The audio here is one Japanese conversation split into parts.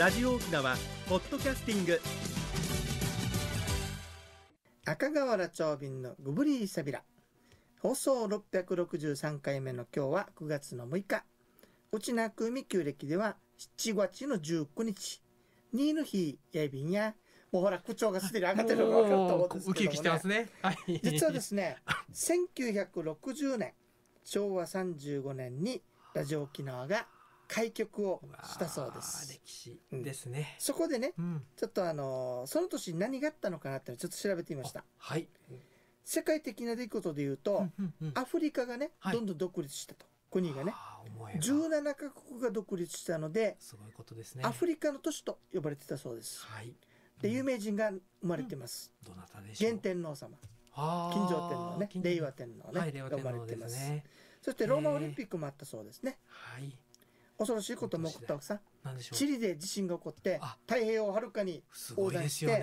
ラジオ沖縄ポッドキャスティング赤瓦町便のグブリーサビラ放送663回目の今日は9月の6日内な久み旧暦では7月の19日ニの日ヒーやいびんやもうほら口調がすでに上がってるのが分かると思うんですけど、ね、ウキウキしてますね、はい、実はですね1960年昭和35年にラジオ沖縄が「開局をしたそうです。歴史ですね、うん、そこでね、うん、ちょっとあのその年何があったのかなってちょっと調べてみました。はい。世界的な出来事で言うと、うんうんうん、アフリカがね、はい、どんどん独立したと。国がね、17カ国が独立したので、すごいことですね。アフリカの都市と呼ばれてたそうです。はい。で有名人が生まれてます。うん、どなたでしょう。元天皇様。あ金城天皇ね、令和天皇ね、はい、皇ね生まれてます、そしてローマオリンピックもあったそうですね。はい。恐ろしいことも起こったわけさチリで地震が起こって太平洋をはるかに横断して、大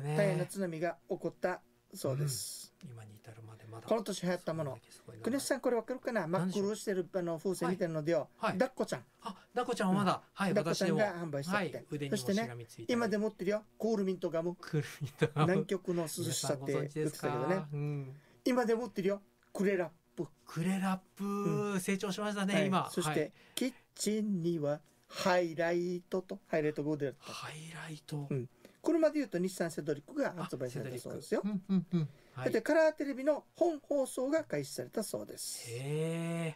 変な津波が起こったそうです、うん、今に至るまでまだこの年流行ったもの国吉さんこれ分かるかな真っ黒してるあの風船みたいのでよ、はいはい、だっこちゃんあだっこちゃんはまだ、うん、はいだっこちゃんが販売してって、はい、そしてね今でもってるよコールミントガムクルミントガム南極の涼しさって言ってたけどね、うん、今でもってるよクレラップクレラップ、成長しましたね、今そして、キッチンにはハイライトとハイライトがったハイライト、うん、車でいうと日産セドリックが発売されたそうですよ、うんうんうんでカラーテレビの本放送が開始されたそうですへ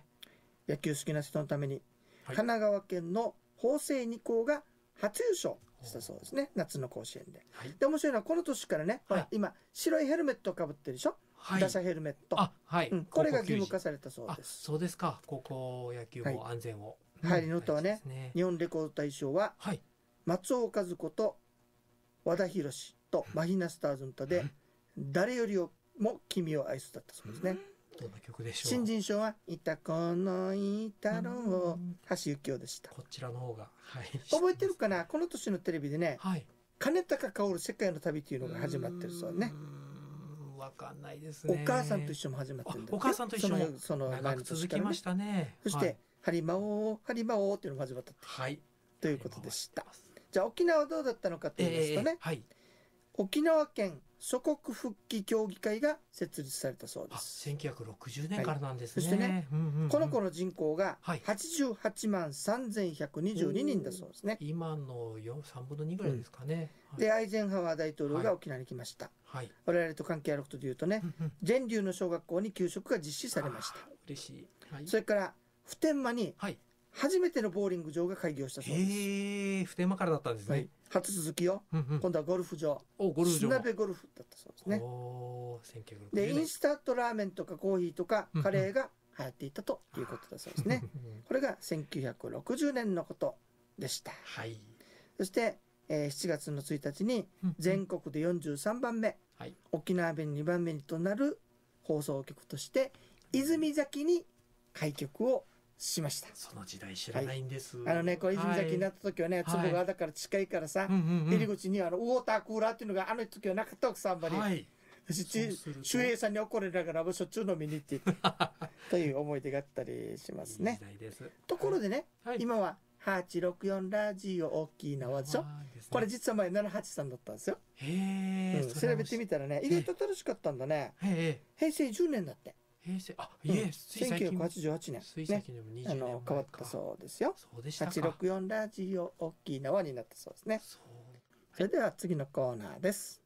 え野球好きな人のために、はい、神奈川県の法政二校が初優勝したそうですね夏の甲子園で、はい、で面白いのはこの年からね、はい、今白いヘルメットをかぶってるでしょ、はい、打者ヘルメット、はい、うん、これが義務化されたそうですそうですか高校野球も安全を、入りの歌はね、ね、日本レコード大賞は、はい、松尾和子と和田博とマヒナスターズの歌で「誰よりも君を愛す」だったそうですね。どな曲でしょう新人賞は「いたこのいたろう」橋幸夫でしたこちらの方が、はい、覚えてるかなこの年のテレビでね「はい、金高薫世界の旅」っていうのが始まってるそうねわかんないです、ね、お母さんと一緒も始まってるんだお母さんと一緒もそのその長く続きましたねそして、はいハリマオー、ハリマオーっていうのが始まったはい。ということでした。じゃあ沖縄はどうだったのかと言いますとね、えーはい、沖縄県祖国復帰協議会が設立されたそうです。1960年からなんですね。はい、そしてね、うんうんうん、この子の人口が88万3122人だそうですね。今の3分の2ぐらいですかね、うん、で、アイゼンハワー大統領が沖縄に来ました。はい、我々と関係あることで言うとね、全、流、の小学校に給食が実施されました。嬉しい、はい、それから普天間に初めてのボーリング場が開業したそうです。へえ、普天間からだったんですね。はい、初続きよ、うんうん、今度はゴルフ場。おゴルフ場。鍋ゴルフだったそうですね。おで、インスタントラーメンとかコーヒーとかカレーが流行っていたということだそうですね。これが1960年のことでした。はい。そして、えー、7月の1日に全国で43番目、はい、沖縄弁2番目となる放送局として泉崎に開局をしましたその時代知らないんです、はい、あのねこ泉崎になった時はね、はい、がだから近いからさ、入り口にあのウォータークーラーっていうのがあの時はなかったさんまり。はい、周平さんに怒れながらもしょっちゅう飲みに行って という思い出があったりしますねところでね、はい、今は864ラジオ大き沖縄でしょ、これ実は前783だったんですよ、うん、調べてみたらね意外と楽しかったんだね、平成10年だって平成あいえ、うん、1988年、ついでも20年前ね、あの変わったそうですよそうでしたか864ラジオ大きい縄になったそうですねそうそれでは次のコーナーです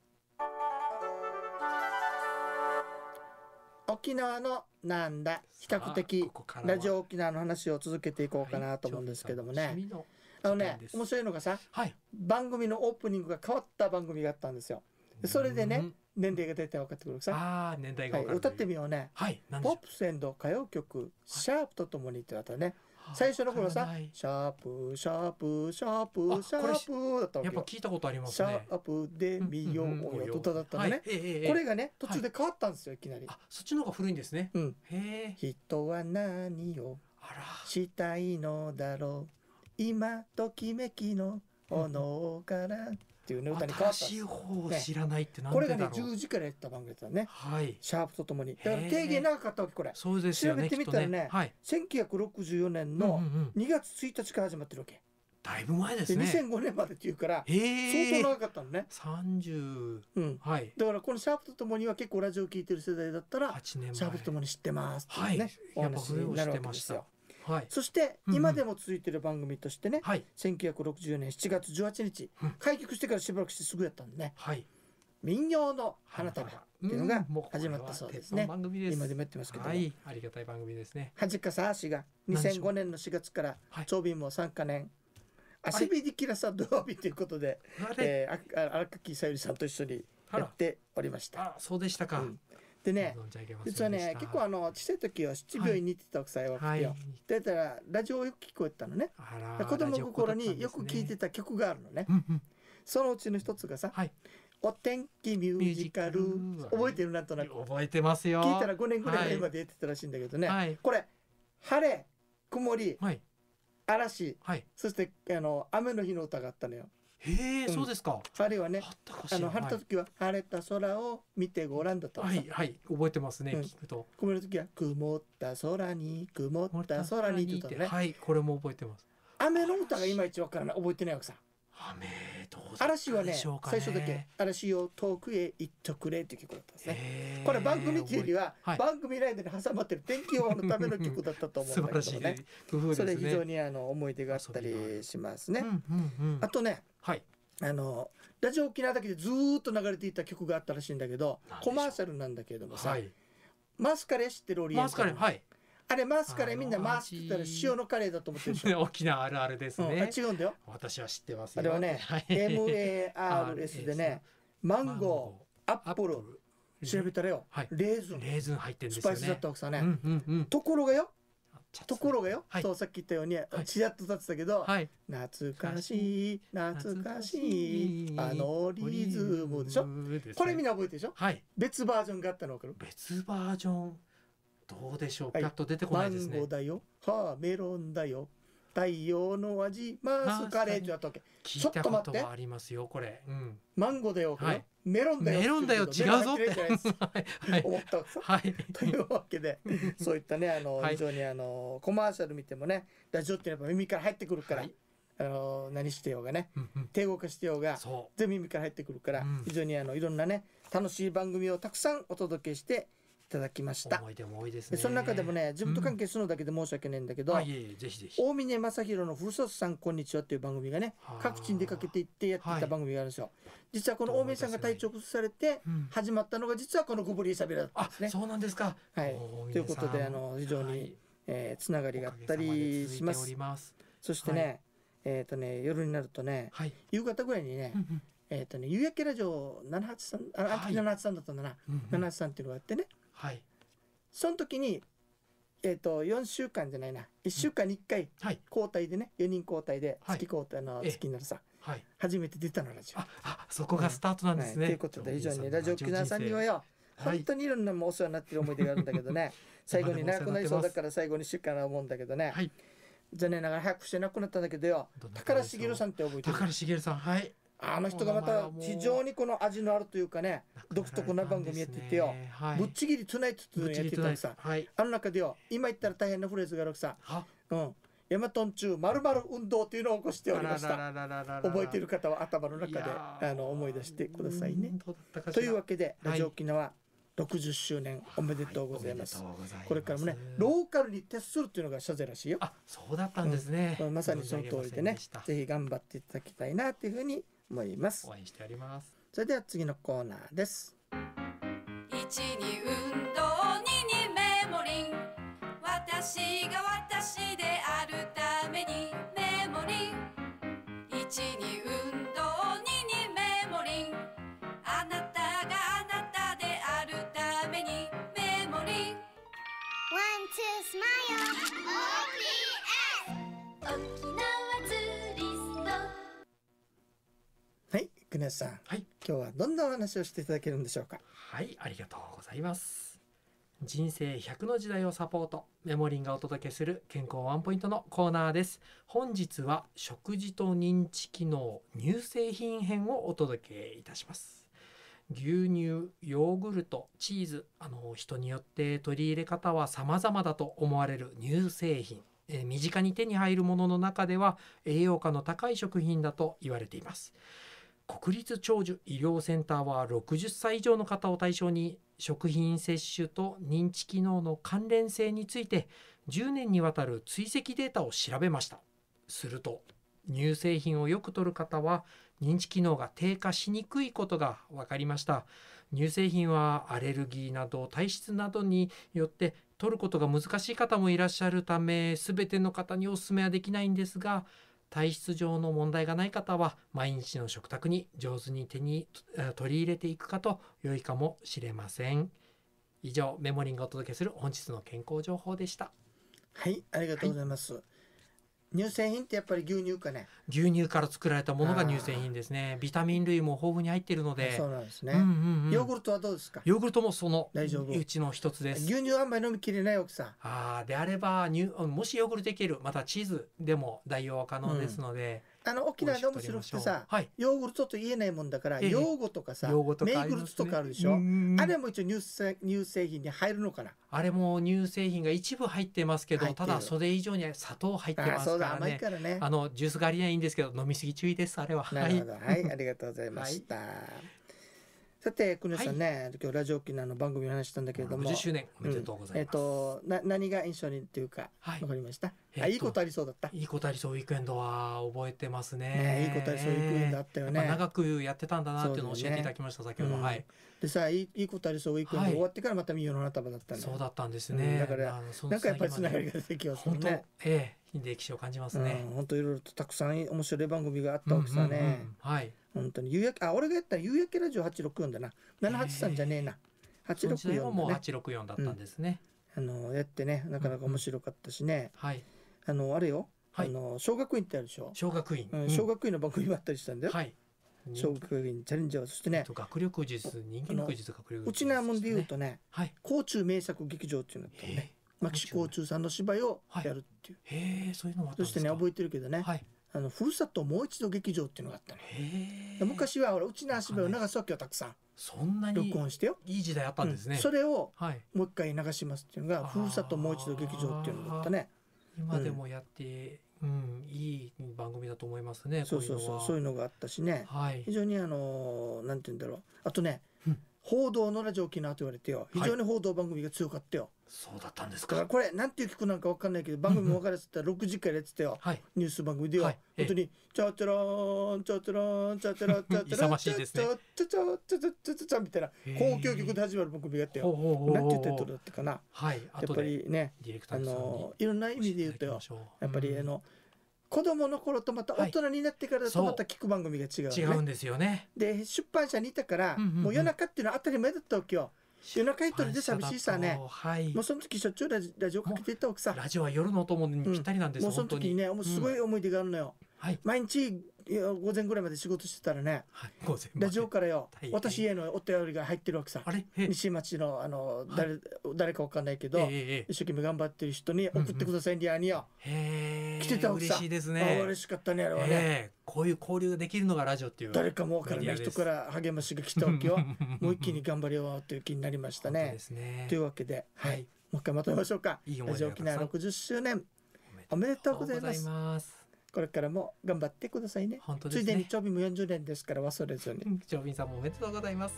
沖縄のなんだ比較的ラジオ沖縄の話を続けていこうかなと思うんですけどもね、はいあのね面白いのがさ、はい、番組のオープニングが変わった番組があったんですよ。それでね、年齢が大体分かってくるさああ年代が、はい、歌ってみようね、はい、ポップスンド歌謡曲「シャープとともに」ってあったね、はい、最初の頃さ「シャープシャープシャープシャープ」だったわけやっぱ聞いたことあります、ね、シャープで見ようよとだったのね、これがね途中で変わったんですよいきなりそっちの方が古いんですね、うん、人は何をしたいのだろう今ときめきの炎から、うんっていうね歌に変わった新しい方を知らないってなんでこれがね10時からやった番組だね、はい、シャープとともにだから定義長かったわけこれそうですよ、ね、調べてみたらねね、はい、1964年の2月1日から始まってるわけ、だいぶ前ですね。2005年までっていうから、相当長かったのね。30、うん、はい。だからこのシャープとともには結構ラジオを聞いてる世代だったら、シャープとともに知ってますっていうね、はい、お話になるわけですよ。はい、そして今でも続いてる番組としてね、うんうん、1960年7月18日、開局してからしばらくしてすぐやったんでね、はい、民謡の花束っていうのが始まったそうですね、うん、です今でもやってますけど、はい、ありがたい番組ですねはじかさあしが2005年の4月から長瓶も3か年、足ビリキらさ土曜日ということで、え荒木さゆりさんと一緒にやっておりました。あそうでしたか、うんでね、実はね、結構あの、小さい時は七病院に行ってた奥さんは、はい、だったら、ラジオをよく聞こえてたのね。子供心によく聴いてた曲があるのね。そのうちの一つがさ、お天気ミュージカル、覚えてるなんとなく。覚えてますよ。聞いたら5年ぐらい前までやってたらしいんだけどね。これ、晴れ、曇り、嵐、そしてあの雨の日の歌があったのよ。へえ、そうですか。あるいはね、あの晴れた時は晴れた空を見てごらんだと。はいはい覚えてますね。聞くと。曇る時は曇った空に曇った空にってね。はいこれも覚えてます。雨の歌がいまいちわからない覚えてないわけさ。雨。嵐はね、ね、最初だけ「嵐を遠くへ行っとくれ」って曲だったんですねこれ番組中には、番組ライブに挟まってる天気予報のための曲だったと思うんだけどね それ非常にあの思い出があったりしますね、うんうんうん、あとね、はい、あのラジオ沖縄だけでずっと流れていた曲があったらしいんだけどコマーシャルなんだけれどもさ、はい、マスカレ知ってるオリエンタルマスカレ、はい、あれマスカレーみんなマスっったら塩のカレーだと思ってるでしょ 沖縄あるあるですね、うん、あ違うんだよ私は知ってますあれはね、はい、MARS でねマンゴーアップル調べたらよ、はい、レーズンレーズン入ってるんですよ、ね、スパイスだったわけさね、うんうんうん、ところがよところがよ、はい、そうさっき言ったように、ちらっと立ってたけど、はい、懐かしい懐かしいあのリズムでしょ、ね、これみんな覚えてるでしょ、はい、別バージョンがあったの分かる別バージョンどうでしょう、はい、パと出てこないですねマンゴーだよはあメロンだよ太陽の味マースカレージュとけちょっと待ってありますよこれ、うん、マンゴーだよ、はい、メロンだよメロンだよ違うぞって はい、思ったはい、というわけでそういったねあの、非常にあのコマーシャル見てもねラジオってやっぱ耳から入ってくるから、あの何してようがね、うんうん、帝してようが全部耳から入ってくるから、非常にあのいろんなね楽しい番組をたくさんお届けしていただきました思い出も多いですねその中でもね地元関係するのだけで申し訳ないんだけど、うん、いえいえぜひぜひ大峰正弘の「ふるさとさんこんにちは」という番組がね各地に出かけていってやっていた番組があるんですよ、はい、実はこの大峰さんが体調崩されて始まったのが実はこの「ゴブリーサビラ」だったんですね、うん、そうなんですか、はい、ということであの非常に、はい、えー、つながりがあったりしますそしてね、はい、えっ、ー、とね夜になるとね、はい、夕方ぐらいにね、えっ、ー、とね、夕焼けラジオ7 8んあ、はい、7 8んだったんだな、うんうん、783っていうのがあってね、はい、その時に、えーと、4週間じゃないな1週間に1回交代でね、う4人交代で月交代、の月になるさ、はい、初めて出たのラジオああそこがスタートなんですね。と、うん、はい、いうことで以上に、ラジオ沖縄さんにはよ本当にいろんなもお世話になってる思い出があるんだけどね 最後に長くなりそうだから最後にしようかな思うんだけどね、はい、残念ながら早くしてなくなったんだけどよ高良茂さんって覚えてる高茂さんはいあの人がまた非常にこの味のあるというかね独特な番組やっててよ、ぶっちぎりつないつつやってたのさ、はい、あの中でよ今言ったら大変なフレーズがあるさ「うん、ヤマトン中まる運動」というのを起こしておりました覚えている方は頭の中であの思い出してくださいね。というわけでラジオ沖縄、60周年おめでとうございます。はい、ますこれからもね、ローカルに徹するっていうのが謝罪らしいよ。あ、そうだったんですね。うん、まさにその通りでね、ぜひ頑張っていただきたいなというふうに思います応援しておりますそれでは次のコーナーです一二運動二二メモリン私が私であるためにメモリン一二運動二二メモリンあなたがあなたであるためにメモリンワンツースマ smile! OPS! 沖縄福根さん、はい、今日はどんなお話をしていただけるんでしょうかはいありがとうございます人生100の時代をサポートメモリンがお届けする健康ワンポイントのコーナーです本日は食事と認知機能乳製品編をお届けいたします牛乳ヨーグルトチーズあの人によって取り入れ方は様々だと思われる乳製品え身近に手に入るものの中では栄養価の高い食品だと言われています国立長寿医療センターは60歳以上の方を対象に食品摂取と認知機能の関連性について10年にわたる追跡データを調べましたすると乳製品をよく摂る方は認知機能が低下しにくいことが分かりました乳製品はアレルギーなど体質などによって摂ることが難しい方もいらっしゃるため全ての方におすすめはできないんですが体質上の問題がない方は毎日の食卓に上手に手に取り入れていくかと良いかもしれません以上メモリンがお届けする本日の健康情報でしたはいありがとうございます、はい乳製品ってやっぱり牛乳かね牛乳から作られたものが乳製品ですねビタミン類も豊富に入っているのでそうなんですね、うんうんうん、ヨーグルトはどうですかヨーグルトもその大丈夫うちの一つです牛乳あんまり飲みきれない奥さんああであればもしヨーグルトできるまたチーズでも代用は可能ですので、うんあの沖縄で面白くてさ、はい、ヨーグルトと言えないもんだから、ええ、ヨーゴとかさ、とかメーグルトとかあるでしょ、あれも一応乳製乳製品に入るのかなあれも乳製品が一部入ってますけどただそれ以上に砂糖入ってますからね甘いからねあのジュース狩りはいいんですけど飲みすぎ注意ですあれはなるほど、はい、はい、ありがとうございました、はい、さて国吉さんね、はい、今日ラジオ沖縄の番組の話したんだけれども、ま0周年おめでとうございます、うん、えっ、ー、とな何が印象にというか、はい、分かりましたえっと、いいことありそうだったいいことありそうウィークエンドは覚えてますね、ね、いいことありそうウィークエンドあったよね長くやってたんだなっていうのを教えていただきました、ね、先ほど、はいでさいいことありそうウィークエンド、はい、終わってからまた見謡の花束だったんそうだったんですね、うん、だからなんかやっぱりつながりが出てきますね本当ええ歴史を感じますね、うん、本当いろいろとたくさん面白い番組があったわけさね、うんうんうん、はい本当に夕焼けあ俺がやったら夕焼けラジオ864だな783じゃねえな、えー、864だねもう8 6だったんですね、あのやってねなかなか面白かったしね、うん、はいあのあれよ、はい、あの小学院ってあるでしょ小学院、うん、小学院の番組もあったりしたんだよ、はい、小学院チャレンジャーそしてね学力術人気の学術学力術うちなもんで言うとね、はい、甲虫名作劇場っていうのとね牧師甲虫さんの芝居をやるっていう、はい、へえそういうのもあったんですかそしてね覚えてるけどね、はいあのふるさともう一度劇場っていうのがあったね昔は俺うちの足場を流すわけよたくさんそんなに録音してよいい時代あったんですね、うん、それをもう一回流しますっていうのが、はい、ふるさともう一度劇場っていうのだったね今でもやって、うん、うん、いい番組だと思いますねそうそうそうそういうのがあったしね、はい、非常にあのなんて言うんだろうあとね報道のラジオ沖縄と言われてよ非常に報道番組が強かったよ、はい、そうだったんですかからこれなんていう曲なんか分かんないけど番組も分からせたら6時回やってたよ、はい、ニュース番組でよ、はい、本当に「チャチャロンチャチャロンチャチャロン チャチャロンチャチャロンチャチャチャチャチャチャチャ」みたいな公共曲で始まる番組があったよ何ていうタイトルだったかな、はい、やっぱりねあのいろんな意味で言うとよやっぱりあの、うん子供の頃とまた大人になってからとまた聞く番組が違う、ねはい、違うんですよねで出版社にいたから、うんうんうん、もう夜中っていうのは当たり前だったわけよ夜中一人で寂しいさね、はい、もうその時しょっちゅうラジラジオかけてた奥さんラジオは夜のお供にぴったりなんです、うん、もうその時にねもうすごい思い出があるのよ、うんはい、毎日午前ぐらいまで仕事してたらね、はい、ラジオからよ私へのお便りが入ってるわけさ西町のあの誰はい、誰か分かんないけど、一生懸命頑張ってる人に送ってくださいにゃによ、来てたわけさ嬉しいですね嬉しかったねあれはねこういう交流ができるのがラジオっていう誰かも分からない人から励ましが来たわけよもう一気に頑張りようという気になりましたね。ねというわけで、はい、もう一回まとめましょうか。いいラジオ沖縄60周年おめでとうございます。これからも頑張ってくださいね。本当ですね。ついでに長瓶も四十年ですから忘れずに。長瓶さんもおめでとうございます。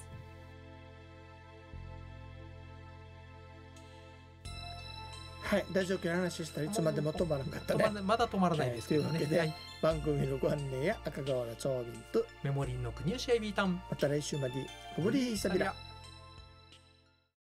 はい、大丈夫の話したらいつまでも止まらなかったね。まだ止まらないですけどね。というわけで、はい、番組のご案内や赤川の長瓶とメモリーの国吉エビータン。また来週まで。ブリーサビラ。